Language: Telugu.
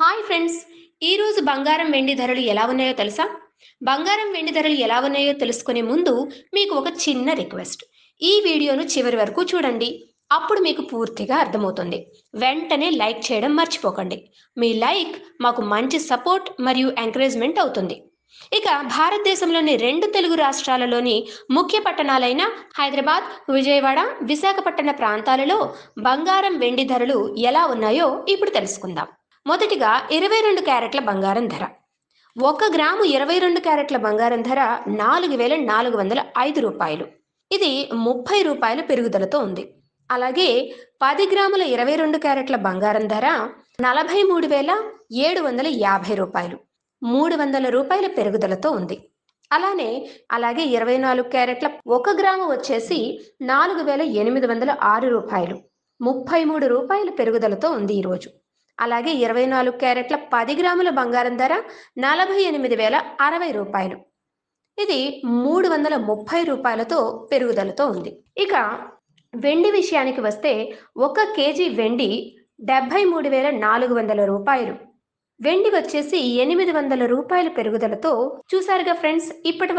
హాయ్ ఫ్రెండ్స్ ఈరోజు బంగారం వెండి ధరలు ఎలా ఉన్నాయో తెలుసా బంగారం వెండి ధరలు ఎలా ఉన్నాయో తెలుసుకునే ముందు మీకు ఒక చిన్న రిక్వెస్ట్ ఈ వీడియోను చివరి వరకు చూడండి అప్పుడు మీకు పూర్తిగా అర్థమవుతుంది వెంటనే లైక్ చేయడం మర్చిపోకండి మీ లైక్ మాకు మంచి సపోర్ట్ మరియు ఎంకరేజ్మెంట్ అవుతుంది ఇక భారతదేశంలోని రెండు తెలుగు రాష్ట్రాలలోని ముఖ్య పట్టణాలైన హైదరాబాద్ విజయవాడ విశాఖపట్టణ ప్రాంతాలలో బంగారం వెండి ధరలు ఎలా ఉన్నాయో ఇప్పుడు తెలుసుకుందాం మొదటిగా ఇరవై రెండు క్యారెట్ల బంగారం ధర ఒక గ్రాము ఇరవై రెండు క్యారెట్ల బంగారం ధర నాలుగు వేల నాలుగు వందల ఐదు రూపాయలు ఇది ముప్పై రూపాయల పెరుగుదలతో ఉంది అలాగే పది గ్రాముల ఇరవై రెండు క్యారెట్ల బంగారం ధర నలభై మూడు వేల ఏడు వందల యాభై రూపాయలు మూడు వందల రూపాయల పెరుగుదలతో ఉంది అలానే అలాగే ఇరవై నాలుగు క్యారెట్ల ఒక గ్రాము వచ్చేసి నాలుగు వేల ఎనిమిది వందల ఆరు రూపాయలు ముప్పై మూడు రూపాయల పెరుగుదలతో ఉంది ఈరోజు అలాగే ఇరవై నాలుగు క్యారెట్ల పది గ్రాముల బంగారం ధర నలభై ఎనిమిది వేల అరవై రూపాయలు ఇది మూడు వందల ముప్పై రూపాయలతో పెరుగుదలతో ఉంది ఇక వెండి విషయానికి వస్తే ఒక కేజీ వెండి డెబ్బై మూడు వేల నాలుగు వందల రూపాయలు వెండి వచ్చేసి ఎనిమిది వందల రూపాయల పెరుగుదలతో చూసారుగా ఫ్రెండ్స్ ఇప్పటి